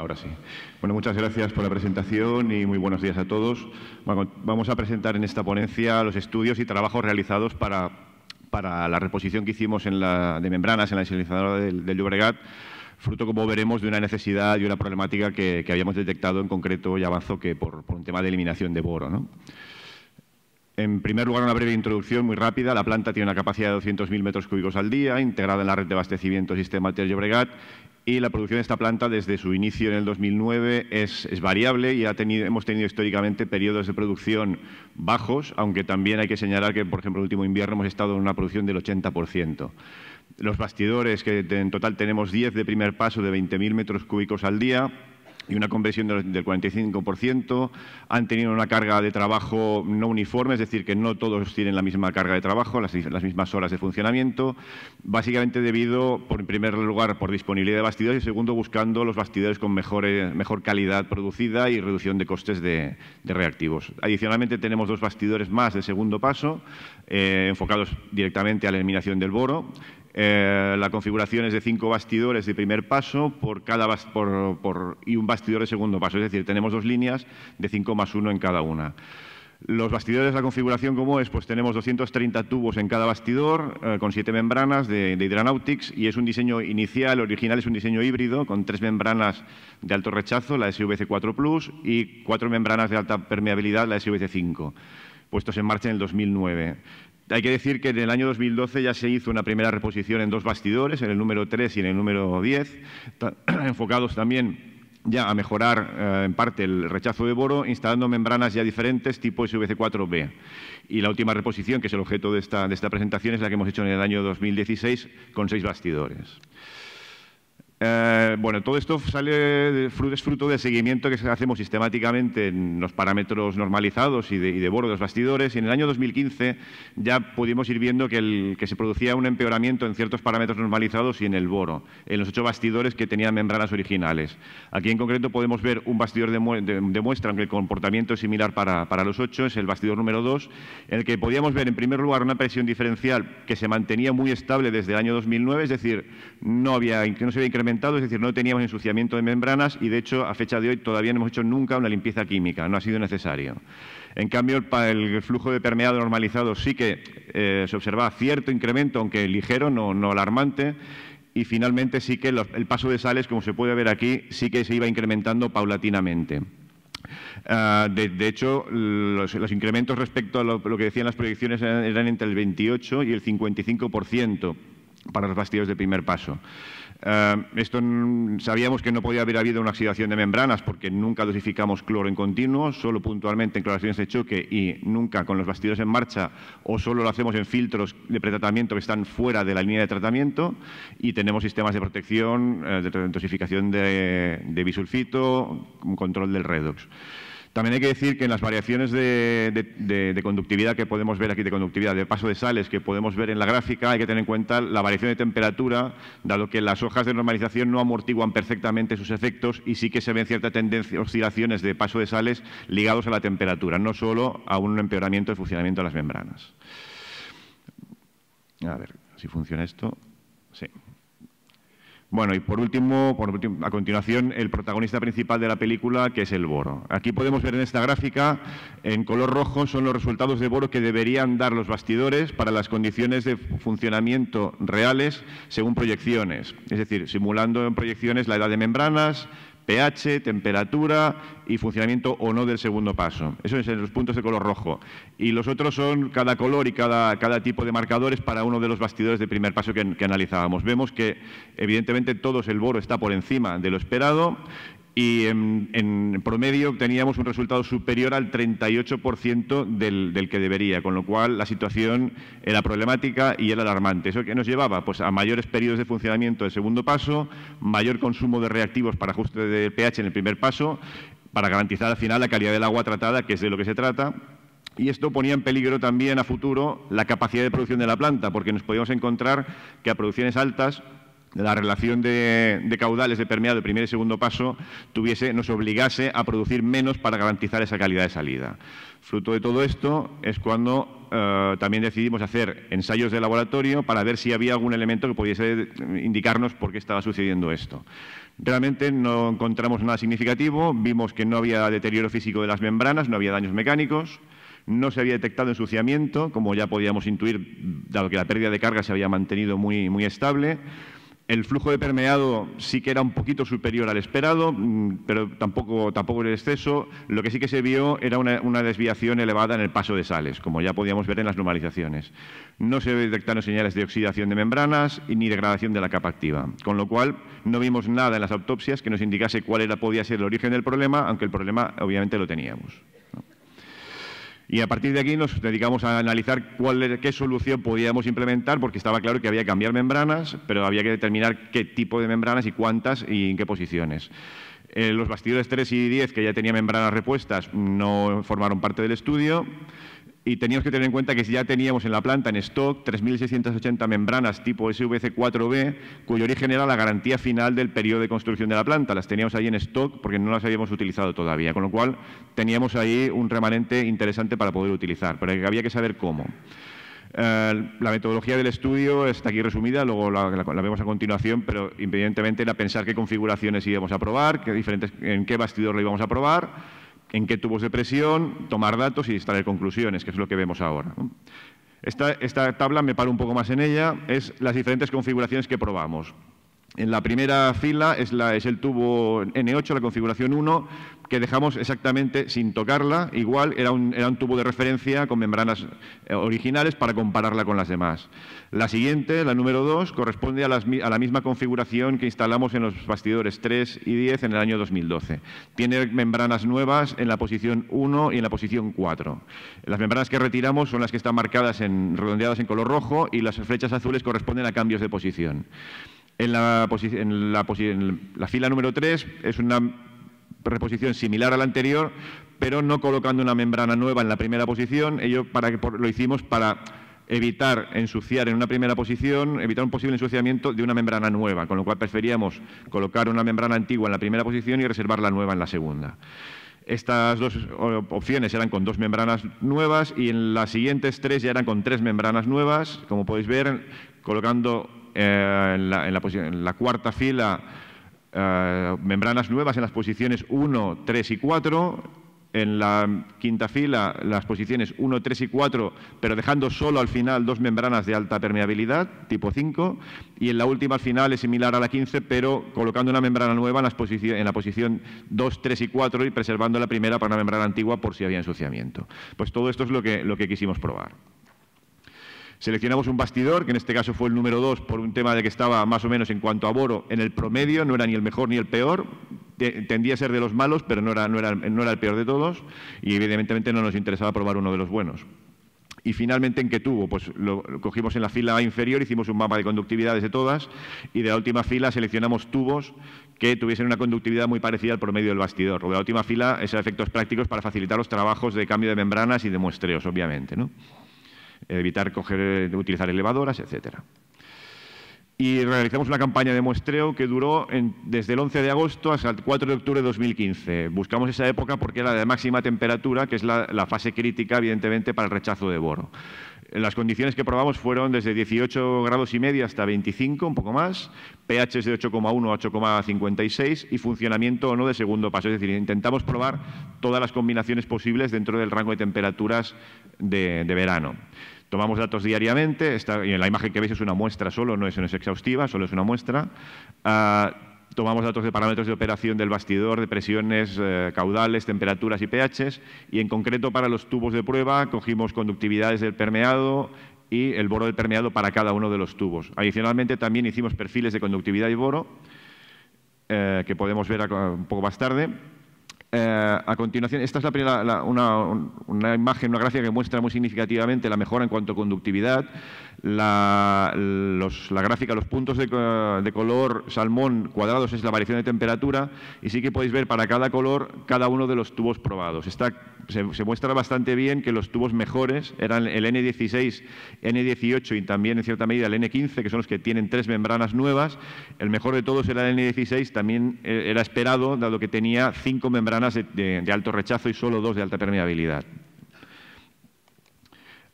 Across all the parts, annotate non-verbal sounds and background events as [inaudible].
ahora sí. Bueno, muchas gracias por la presentación y muy buenos días a todos. vamos a presentar en esta ponencia los estudios y trabajos realizados para, para la reposición que hicimos en la, de membranas en la desalinizadora del, del Llobregat fruto, como veremos, de una necesidad y una problemática que, habíamos detectado en concreto, y avanzo, que por, un tema de eliminación de boro. En primer lugar, una breve introducción muy rápida. La planta tiene una capacidad de 200.000 metros cúbicos al día, integrada en la red de abastecimiento Sistema de Llobregat, y la producción de esta planta desde su inicio en el 2009 es, variable y hemos tenido históricamente periodos de producción bajos, aunque también hay que señalar que, por ejemplo, el último invierno hemos estado en una producción del 80% los bastidores, que en total tenemos 10 de primer paso de 20.000 metros cúbicos al día y una conversión del 45%, han tenido una carga de trabajo no uniforme, es decir, que no todos tienen la misma carga de trabajo, las, mismas horas de funcionamiento, básicamente debido, en primer lugar, por disponibilidad de bastidores y, segundo, buscando los bastidores con mejor, calidad producida y reducción de costes de, reactivos. Adicionalmente, tenemos dos bastidores más de segundo paso, eh, enfocados directamente a la eliminación del boro, eh, la configuración es de cinco bastidores de primer paso por y un bastidor de segundo paso. Es decir, tenemos dos líneas de 5 más 1 en cada una. Los bastidores, de la configuración ¿cómo es, pues tenemos 230 tubos en cada bastidor eh, con siete membranas de, de, y es un diseño inicial, original, es un diseño híbrido con tres membranas de alto rechazo, la SVC 4 Plus, y cuatro membranas de alta permeabilidad, la SVC 5, puestos en marcha en el 2009. Hay que decir que en el año 2012 ya se hizo una primera reposición en dos bastidores, en el número 3 y en el número 10, [clears throat] enfocados también ya a mejorar eh, en parte el rechazo de boro, instalando membranas ya diferentes tipo SVC4B. Y la última reposición, que es el objeto de esta presentación, es la que hemos hecho en el año 2016 con seis bastidores. Eh, bueno, todo esto sale, es fruto del seguimiento que hacemos sistemáticamente en los parámetros normalizados y de, boro de los bastidores. Y en el año 2015 ya pudimos ir viendo que, se producía un empeoramiento en ciertos parámetros normalizados y en el boro, en los ocho bastidores que tenían membranas originales. Aquí en concreto podemos ver un bastidor de, muestra, aunque el comportamiento es similar para, los ocho, es el bastidor número dos, en el que podíamos ver en primer lugar una presión diferencial que se mantenía muy estable desde el año 2009, es decir, no, había, no se había incrementado es decir, no teníamos ensuciamiento de membranas y de hecho a fecha de hoy todavía no hemos hecho nunca una limpieza química, no ha sido necesario. En cambio, para el flujo de permeado normalizado sí que eh, se observaba cierto incremento, aunque ligero, no, alarmante, y finalmente sí que el paso de sales, como se puede ver aquí, sí que se iba incrementando paulatinamente. Ah, de, hecho, los, incrementos respecto a lo, que decían las proyecciones eran, entre el 28 y el 55% para los bastidores de primer paso. Eh, esto sabíamos que no podía haber habido una oxidación de membranas porque nunca dosificamos cloro en continuo, solo puntualmente en cloraciones de choque y nunca con los bastidores en marcha o solo lo hacemos en filtros de pretratamiento que están fuera de la línea de tratamiento y tenemos sistemas de protección, eh, de dosificación de, de bisulfito, control del redox. También hay que decir que en las variaciones de, conductividad que podemos ver aquí, de conductividad, de paso de sales que podemos ver en la gráfica, hay que tener en cuenta la variación de temperatura, dado que las hojas de normalización no amortiguan perfectamente sus efectos y sí que se ven ciertas tendencias, oscilaciones de paso de sales ligados a la temperatura, no solo a un empeoramiento de funcionamiento de las membranas. A ver si funciona esto. Sí. Bueno, y por último, a continuación, el protagonista principal de la película, que es el boro. Aquí podemos ver en esta gráfica, en color rojo, son los resultados de boro que deberían dar los bastidores para las condiciones de funcionamiento reales según proyecciones, es decir, simulando en proyecciones la edad de membranas, pH, temperatura y funcionamiento o no del segundo paso. Eso es en los puntos de color rojo. Y los otros son cada color y cada, tipo de marcadores para uno de los bastidores de primer paso que, analizábamos. Vemos que evidentemente todos el boro está por encima de lo esperado y en, promedio obteníamos un resultado superior al 38% del, del, que debería, con lo cual la situación era problemática y era alarmante. ¿Eso qué nos llevaba? Pues a mayores periodos de funcionamiento del segundo paso, mayor consumo de reactivos para ajuste de pH en el primer paso, para garantizar al final la calidad del agua tratada, que es de lo que se trata, y esto ponía en peligro también a futuro la capacidad de producción de la planta, porque nos podíamos encontrar que a producciones altas la relación de, caudales de permeado de primer y segundo paso tuviese, nos obligase a producir menos para garantizar esa calidad de salida. Fruto de todo esto es cuando eh, también decidimos hacer ensayos de laboratorio para ver si había algún elemento que pudiese indicarnos por qué estaba sucediendo esto. Realmente no encontramos nada significativo, vimos que no había deterioro físico de las membranas, no había daños mecánicos, no se había detectado ensuciamiento, como ya podíamos intuir, dado que la pérdida de carga se había mantenido muy, muy estable. El flujo de permeado sí que era un poquito superior al esperado, mm, pero tampoco, tampoco el exceso. Lo que sí que se vio era una, desviación elevada en el paso de sales, como ya podíamos ver en las normalizaciones. No se detectaron señales de oxidación de membranas ni degradación de la capa activa, con lo cual no vimos nada en las autopsias que nos indicase cuál era, podía ser el origen del problema, aunque el problema obviamente lo teníamos. Y a partir de aquí nos dedicamos a analizar cuál, qué solución podíamos implementar, porque estaba claro que había que cambiar membranas, pero había que determinar qué tipo de membranas y cuántas y en qué posiciones. Eh, los bastidores 3 y 10, que ya tenían membranas repuestas, no formaron parte del estudio y teníamos que tener en cuenta que ya teníamos en la planta en stock 3.680 membranas tipo SVC4B, cuyo origen era la garantía final del periodo de construcción de la planta. Las teníamos ahí en stock porque no las habíamos utilizado todavía, con lo cual teníamos ahí un remanente interesante para poder utilizar, pero había que saber cómo. Eh, la metodología del estudio está aquí resumida, luego la, vemos a continuación, pero evidentemente era pensar qué configuraciones íbamos a probar, qué diferentes, en qué bastidor lo íbamos a probar, en qué tubos de presión, tomar datos y extraer conclusiones, que es lo que vemos ahora. Esta, esta tabla, me paro un poco más en ella, es las diferentes configuraciones que probamos. En la primera fila es, el tubo N8, la configuración 1, que dejamos exactamente sin tocarla. Igual era un, tubo de referencia con membranas eh, originales para compararla con las demás. La siguiente, la número 2, corresponde a, la misma configuración que instalamos en los bastidores 3 y 10 en el año 2012. Tiene membranas nuevas en la posición 1 y en la posición 4. Las membranas que retiramos son las que están marcadas en redondeadas en color rojo y las flechas azules corresponden a cambios de posición. En la, fila número 3 es una reposición similar a la anterior, pero no colocando una membrana nueva en la primera posición. Ello para lo hicimos para evitar ensuciar en una primera posición, evitar un posible ensuciamiento de una membrana nueva, con lo cual preferíamos colocar una membrana antigua en la primera posición y reservar la nueva en la segunda. Estas dos opciones eran con dos membranas nuevas y en las siguientes tres ya eran con tres membranas nuevas. Como podéis ver, colocando eh, en, la, cuarta fila eh, membranas nuevas en las posiciones 1, 3 y 4 en la quinta fila las posiciones 1, 3 y 4, pero dejando solo al final dos membranas de alta permeabilidad, tipo 5, y en la última al final es similar a la 15, pero colocando una membrana nueva en, la posición 2, 3 y 4 y preservando la primera para la membrana antigua por si había ensuciamiento. Pues todo esto es lo que, lo que quisimos probar. Seleccionamos un bastidor, que en este caso fue el número 2 por un tema de que estaba más o menos en cuanto a boro en el promedio, no era ni el mejor ni el peor, tendía a ser de los malos, pero no era, el peor de todos y evidentemente no nos interesaba probar uno de los buenos. Y finalmente, ¿en qué tubo? Pues lo cogimos en la fila inferior, hicimos un mapa de conductividades de todas y de la última fila seleccionamos tubos que tuviesen una conductividad muy parecida al promedio del bastidor. de la última fila es a efectos prácticos para facilitar los trabajos de cambio de membranas y de muestreos, obviamente. ¿no? Evitar coger, utilizar elevadoras, etcétera y realizamos una campaña de muestreo que duró desde el 11 de agosto hasta el 4 de octubre de 2015. Buscamos esa época porque era de máxima temperatura, que es la, fase crítica, evidentemente, para el rechazo de boro. Las condiciones que probamos fueron desde 18 grados y medio hasta 25, un poco más, pH de 8,1 a 8,56 y funcionamiento o no de segundo paso. Es decir, intentamos probar todas las combinaciones posibles dentro del rango de temperaturas de verano. Tomamos datos diariamente, en la imagen que veis es una muestra solo, no es, exhaustiva, solo es una muestra. Ah, tomamos datos de parámetros de operación del bastidor, de presiones eh, caudales, temperaturas y pHs, y en concreto para los tubos de prueba cogimos conductividades del permeado y el boro del permeado para cada uno de los tubos. Adicionalmente también hicimos perfiles de conductividad y boro, eh, que podemos ver un poco más tarde. Eh, a continuación, esta es la primera, una, imagen, una gráfica que muestra muy significativamente la mejora en cuanto a conductividad. La, los, gráfica, los puntos de, color salmón cuadrados es la variación de temperatura y sí que podéis ver para cada color cada uno de los tubos probados. se, se, muestra bastante bien que los tubos mejores eran el N16, N18 y también en cierta medida el N15, que son los que tienen tres membranas nuevas. El mejor de todos era el N16, también eh, era esperado, dado que tenía cinco membranas de, alto rechazo y solo dos de alta permeabilidad.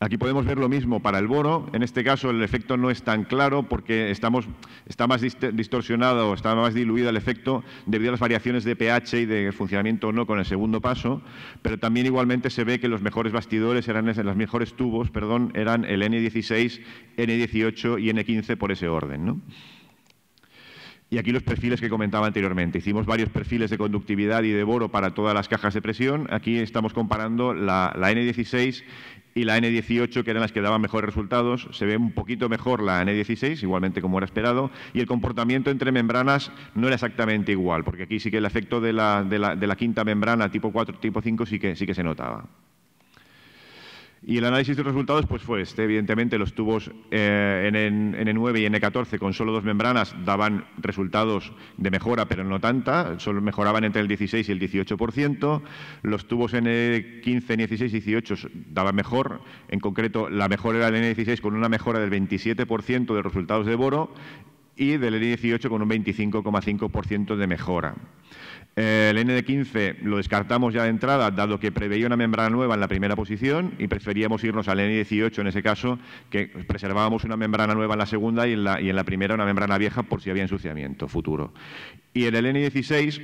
Aquí podemos ver lo mismo para el boro. En este caso el efecto no es tan claro porque está más distorsionado, o está más diluido el efecto debido a las variaciones de pH y de funcionamiento o no con el segundo paso, pero también igualmente se ve que los mejores bastidores eran los mejores tubos, perdón, eran el N16, N18 y N15 por ese orden. Y aquí los perfiles que comentaba anteriormente. Hicimos varios perfiles de conductividad y de boro para todas las cajas de presión. Aquí estamos comparando la, N16 y la N18, que eran las que daban mejores resultados. Se ve un poquito mejor la N16, igualmente como era esperado, y el comportamiento entre membranas no era exactamente igual, porque aquí sí que el efecto de la, quinta membrana tipo 4, tipo 5 sí que se notaba. Y el análisis de resultados pues fue este. Evidentemente, los tubos eh, N9 y N14 con solo dos membranas daban resultados de mejora, pero no tanta. Solo mejoraban entre el 16 y el 18%. Los tubos N15, N16 y 18 daban mejor. En concreto, la mejora era el N16 con una mejora del 27% de resultados de boro y del N18 e con un 25,5% de mejora. El n 15 lo descartamos ya de entrada, dado que preveía una membrana nueva en la primera posición y preferíamos irnos al N18 en ese caso, que preservábamos una membrana nueva en la segunda y en la, y en la primera una membrana vieja por si había ensuciamiento futuro. Y en el N16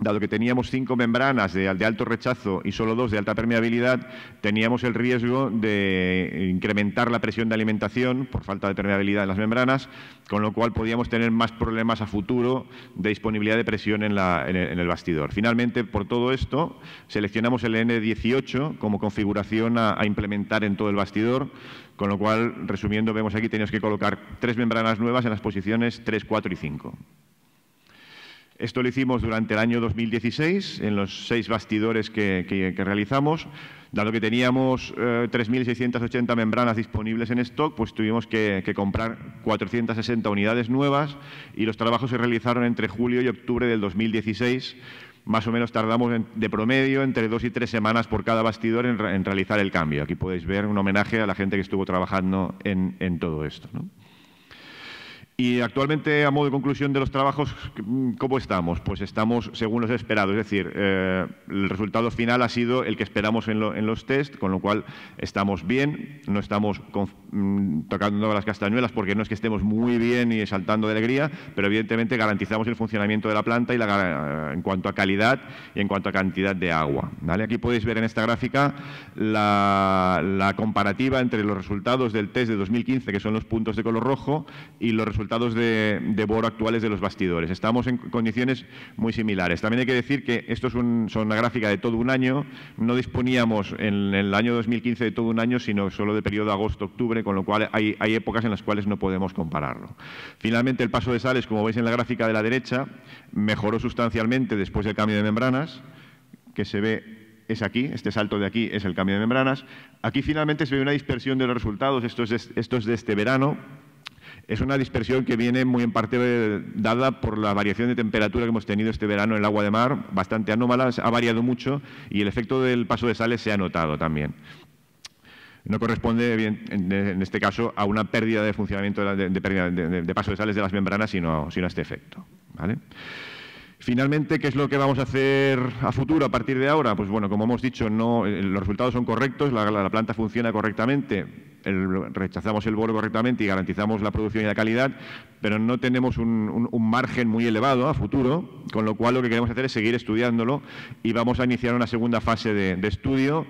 dado que teníamos cinco membranas de, alto rechazo y solo dos de alta permeabilidad, teníamos el riesgo de incrementar la presión de alimentación por falta de permeabilidad en las membranas, con lo cual podíamos tener más problemas a futuro de disponibilidad de presión en, el, bastidor. Finalmente, por todo esto, seleccionamos el N18 como configuración a, a implementar en todo el bastidor. Con lo cual, resumiendo, vemos aquí, tenemos que colocar tres membranas nuevas en las posiciones 3, 4 y 5. Esto lo hicimos durante el año 2016 en los seis bastidores que, realizamos. Dado que teníamos 3.680 eh, membranas disponibles en stock, pues tuvimos que, comprar 460 unidades nuevas y los trabajos se realizaron entre julio y octubre del 2016. Más o menos tardamos de promedio entre dos y tres semanas por cada bastidor en, realizar el cambio. Aquí podéis ver un homenaje a la gente que estuvo trabajando en, todo esto. Y actualmente, a modo de conclusión de los trabajos, mm, ¿cómo estamos? Pues estamos según los esperados, es decir, eh, el resultado final ha sido el que esperamos en, los test, con lo cual estamos bien, no estamos mm, tocando las castañuelas porque no es que estemos muy bien y saltando de alegría, pero evidentemente garantizamos el funcionamiento de la planta y la, eh, en cuanto a calidad y en cuanto a cantidad de agua. Aquí podéis ver en esta gráfica la, la comparativa entre los resultados del test de 2015, que son los puntos de color rojo, y los resultados resultados de, Boro actuales de los bastidores. Estamos en condiciones muy similares. También hay que decir que esto es son una gráfica de todo un año. No disponíamos en, el año 2015 de todo un año, sino solo de periodo agosto-octubre, con lo cual hay, épocas en las cuales no podemos compararlo. Finalmente, el paso de sales, como veis en la gráfica de la derecha, mejoró sustancialmente después del cambio de membranas, que se ve es aquí, este salto de aquí es el cambio de membranas. Aquí finalmente se ve una dispersión de los resultados, esto es de este verano, es una dispersión que viene muy en parte eh, dada por la variación de temperatura que hemos tenido este verano en el agua de mar, bastante anómala, ha variado mucho y el efecto del paso de sales se ha notado también no corresponde en este caso a una pérdida de funcionamiento de, paso de sales de las membranas, sino, sino a este efecto. ¿vale? Finalmente, ¿qué es lo que vamos a hacer a futuro a partir de ahora? Pues bueno, como hemos dicho, no, eh, los resultados son correctos, la, planta funciona correctamente, rechazamos el boro correctamente y garantizamos la producción y la calidad, pero no tenemos un, margen muy elevado a futuro, con lo cual lo que queremos hacer es seguir estudiándolo y vamos a iniciar una segunda fase de estudio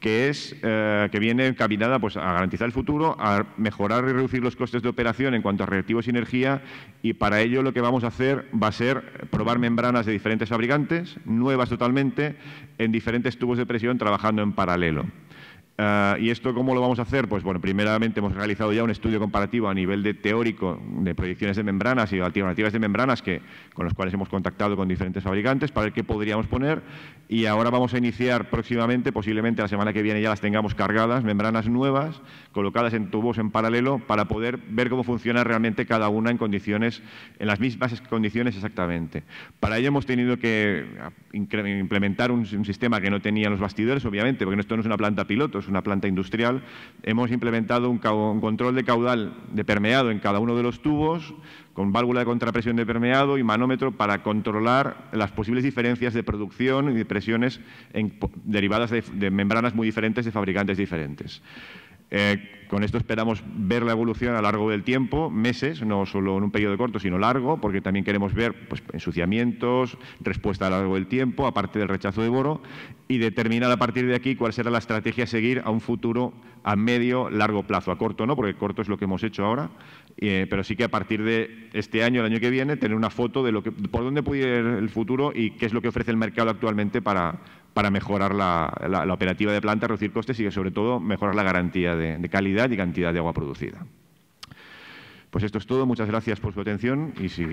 que, es, eh, que viene encaminada pues, a garantizar el futuro, a mejorar y reducir los costes de operación en cuanto a reactivos y energía, y para ello lo que vamos a hacer va a ser probar membranas de diferentes fabricantes, nuevas totalmente, en diferentes tubos de presión trabajando en paralelo. Ah, ¿Y esto cómo lo vamos a hacer? Pues bueno, primeramente hemos realizado ya un estudio comparativo a nivel de teórico de proyecciones de membranas y alternativas de membranas que, con los cuales hemos contactado con diferentes fabricantes para ver qué podríamos poner y ahora vamos a iniciar próximamente, posiblemente la semana que viene ya las tengamos cargadas, membranas nuevas colocadas en tubos en paralelo para poder ver cómo funciona realmente cada una en condiciones, en las mismas condiciones exactamente. Para ello hemos tenido que ah, implementar un, sistema que no tenía los bastidores, obviamente, porque esto no es una planta piloto, una planta industrial, hemos implementado un, control de caudal de permeado en cada uno de los tubos con válvula de contrapresión de permeado y manómetro para controlar las posibles diferencias de producción y de presiones derivadas de membranas muy diferentes de fabricantes diferentes. Eh, con esto esperamos ver la evolución a largo del tiempo, meses, no solo en un periodo corto, sino largo, porque también queremos ver pues, ensuciamientos, respuesta a largo del tiempo, aparte del rechazo de boro, y determinar a partir de aquí cuál será la estrategia a seguir a un futuro a medio, largo plazo. A corto no, porque corto es lo que hemos hecho ahora, eh, pero sí que a partir de este año, el año que viene, tener una foto de lo que, por dónde puede ir el futuro y qué es lo que ofrece el mercado actualmente para, mejorar la, operativa de planta, reducir costes y, sobre todo, mejorar la garantía de, calidad y cantidad de agua producida. Pues esto es todo. Muchas gracias por su atención y si...